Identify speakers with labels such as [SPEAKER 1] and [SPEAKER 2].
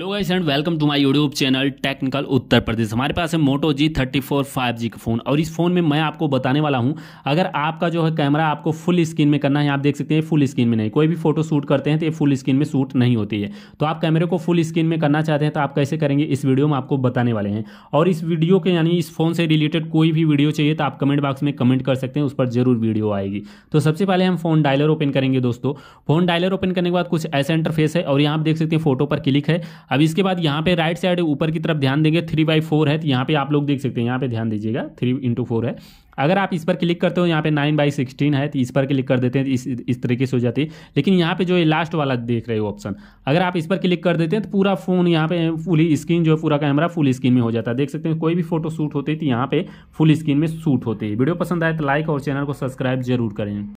[SPEAKER 1] hello guys and welcome to my YouTube channel technical Uttar Pradesh हमारे पास है Moto G thirty four five G का phone और इस फ़ोन में मैं आपको बताने वाला हूं अगर आपका जो है कैमरा आपको फुल स्क्रीन में करना है आप देख सकते हैं फुल स्क्रीन में नहीं कोई भी फोटो शूट करते हैं तो ये फुल स्क्रीन में शूट नहीं होती है तो आप कैमरे को फुल स्क्रीन में करना चाहते हैं तो आप कैसे करेंगे इस वीडियो में आपको बताने वाले हैं और इस वीडियो के यानी इस फ़ोन से रिलेटेड कोई भी वीडियो चाहिए तो आप कमेंट बॉक्स में कमेंट कर सकते हैं उस पर जरूर वीडियो आएगी तो सबसे पहले हम फ़ोन डायलर ओपन करेंगे दोस्तों फ़ोन डायलर ओपन करने के बाद कुछ ऐसा इंटरफेस है और यहाँ आप देख सकते हैं फोटो पर क्लिक है अब इसके बाद यहाँ पे राइट साइड ऊपर की तरफ ध्यान देंगे थ्री बाई फोर है तो यहाँ पे आप लोग देख सकते हैं यहाँ पे ध्यान दीजिएगा थ्री इंटू फोर है अगर आप इस पर क्लिक करते हो यहाँ पे नाइन बाई सिक्सटीन है तो इस पर क्लिक कर देते हैं तो इस इस तरीके से हो जाती है लेकिन यहाँ पे जो ये लास्ट वाला देख रहे हो ऑप्शन अगर आप इस पर क्लिक कर देते हैं तो पूरा फोन यहाँ पे फुल स्क्रीन जो है पूरा कैमरा फुल स्क्रीन में हो जाता है देख सकते हैं कोई भी फोटो शूट होती है तो यहाँ पे फुल स्क्रीन में शूट होती है वीडियो पसंद आए तो लाइक और चैनल को सब्सक्राइब जरूर करें